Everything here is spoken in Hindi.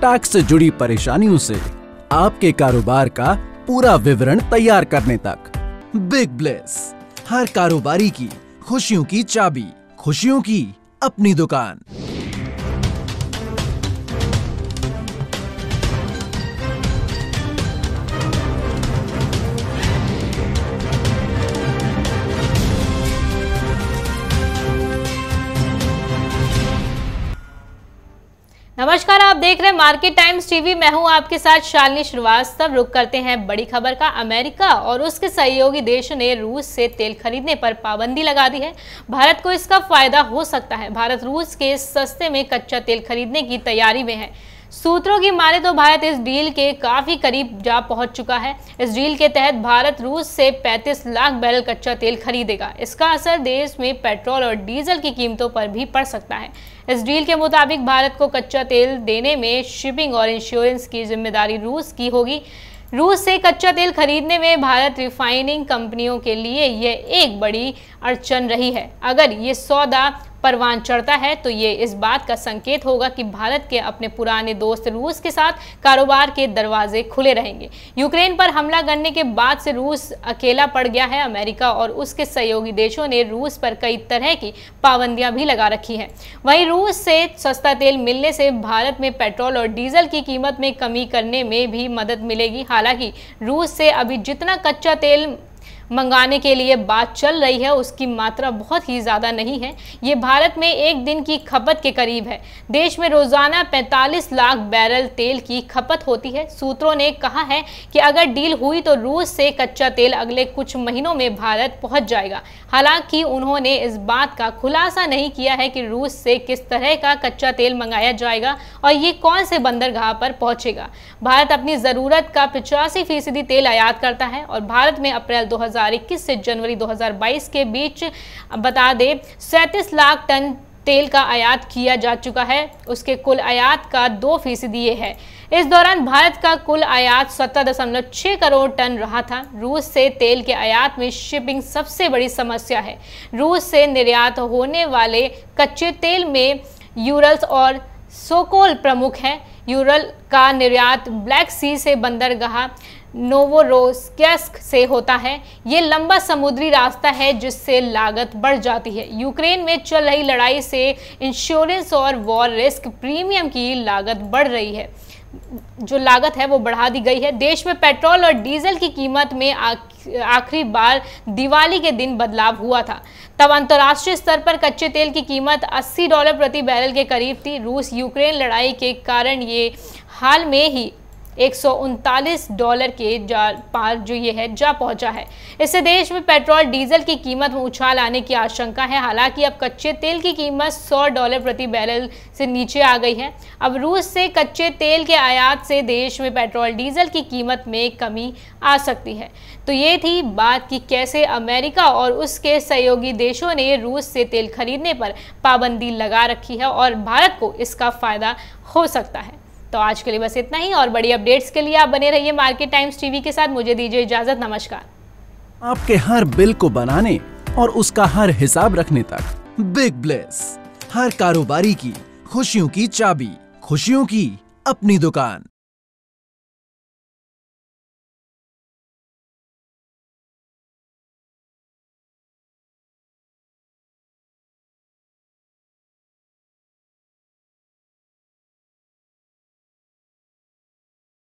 टैक्स से जुड़ी परेशानियों से आपके कारोबार का पूरा विवरण तैयार करने तक बिग ब्लेस हर कारोबारी की खुशियों की चाबी खुशियों की अपनी दुकान नमस्कार आप देख रहे हैं मार्केट टाइम्स टीवी मैं हूं आपके साथ शालिनी श्रीवास्तव रुक करते हैं बड़ी खबर का अमेरिका और उसके सहयोगी देश ने रूस से तेल खरीदने पर पाबंदी लगा दी है भारत को इसका फायदा हो सकता है भारत रूस के सस्ते में कच्चा तेल खरीदने की तैयारी में है सूत्रों की माने तो भारत इस डील के काफ़ी करीब जा पहुंच चुका है इस डील के तहत भारत रूस से 35 लाख बैरल कच्चा तेल खरीदेगा इसका असर देश में पेट्रोल और डीजल की कीमतों पर भी पड़ सकता है इस डील के मुताबिक भारत को कच्चा तेल देने में शिपिंग और इंश्योरेंस की जिम्मेदारी रूस की होगी रूस से कच्चा तेल खरीदने में भारत रिफाइनिंग कंपनियों के लिए यह एक बड़ी अड़चन रही है अगर ये सौदा परवान चढ़ता है तो ये इस बात का संकेत होगा कि भारत के अपने पुराने दोस्त रूस के साथ कारोबार के दरवाजे खुले रहेंगे यूक्रेन पर हमला करने के बाद से रूस अकेला पड़ गया है अमेरिका और उसके सहयोगी देशों ने रूस पर कई तरह की पाबंदियां भी लगा रखी हैं वहीं रूस से सस्ता तेल मिलने से भारत में पेट्रोल और डीजल की कीमत में कमी करने में भी मदद मिलेगी हालांकि रूस से अभी जितना कच्चा तेल मंगाने के लिए बात चल रही है उसकी मात्रा बहुत ही ज़्यादा नहीं है ये भारत में एक दिन की खपत के करीब है देश में रोज़ाना 45 लाख बैरल तेल की खपत होती है सूत्रों ने कहा है कि अगर डील हुई तो रूस से कच्चा तेल अगले कुछ महीनों में भारत पहुंच जाएगा हालांकि उन्होंने इस बात का खुलासा नहीं किया है कि रूस से किस तरह का कच्चा तेल मंगाया जाएगा और ये कौन से बंदरगाह पर पहुंचेगा भारत अपनी ज़रूरत का पिचासी फीसदी तेल आयात करता है और भारत में अप्रैल 2000 2021 से जनवरी 2022 के बीच बता दें सैंतीस लाख टन तेल का आयात किया जा चुका है उसके कुल आयात का दो फीसदी ये है इस दौरान भारत का कुल आयात सत्रह दशमलव छः करोड़ टन रहा था रूस से तेल के आयात में शिपिंग सबसे बड़ी समस्या है रूस से निर्यात होने वाले कच्चे तेल में यूरल्स और सोकोल प्रमुख हैं यूरल का निर्यात ब्लैक सी से बंदरगाह नोवोरोस्क से होता है ये लंबा समुद्री रास्ता है जिससे लागत बढ़ जाती है यूक्रेन में चल रही लड़ाई से इंश्योरेंस और वॉर रिस्क प्रीमियम की लागत बढ़ रही है जो लागत है वो बढ़ा दी गई है देश में पेट्रोल और डीजल की कीमत में आखिरी बार दिवाली के दिन बदलाव हुआ था तब अंतर्राष्ट्रीय स्तर पर कच्चे तेल की कीमत 80 डॉलर प्रति बैरल के करीब थी रूस यूक्रेन लड़ाई के कारण ये हाल में ही एक डॉलर के जा पार जो ये है जा पहुंचा है इससे देश में पेट्रोल डीजल की कीमत में उछाल आने की आशंका है हालांकि अब कच्चे तेल की कीमत 100 डॉलर प्रति बैरल से नीचे आ गई है अब रूस से कच्चे तेल के आयात से देश में पेट्रोल डीजल की कीमत में कमी आ सकती है तो ये थी बात कि कैसे अमेरिका और उसके सहयोगी देशों ने रूस से तेल खरीदने पर पाबंदी लगा रखी है और भारत को इसका फ़ायदा हो सकता है तो आज के लिए बस इतना ही और बड़ी अपडेट्स के लिए आप बने रहिए मार्केट टाइम्स टीवी के साथ मुझे दीजिए इजाजत नमस्कार आपके हर बिल को बनाने और उसका हर हिसाब रखने तक बिग ब्लेस हर कारोबारी की खुशियों की चाबी खुशियों की अपनी दुकान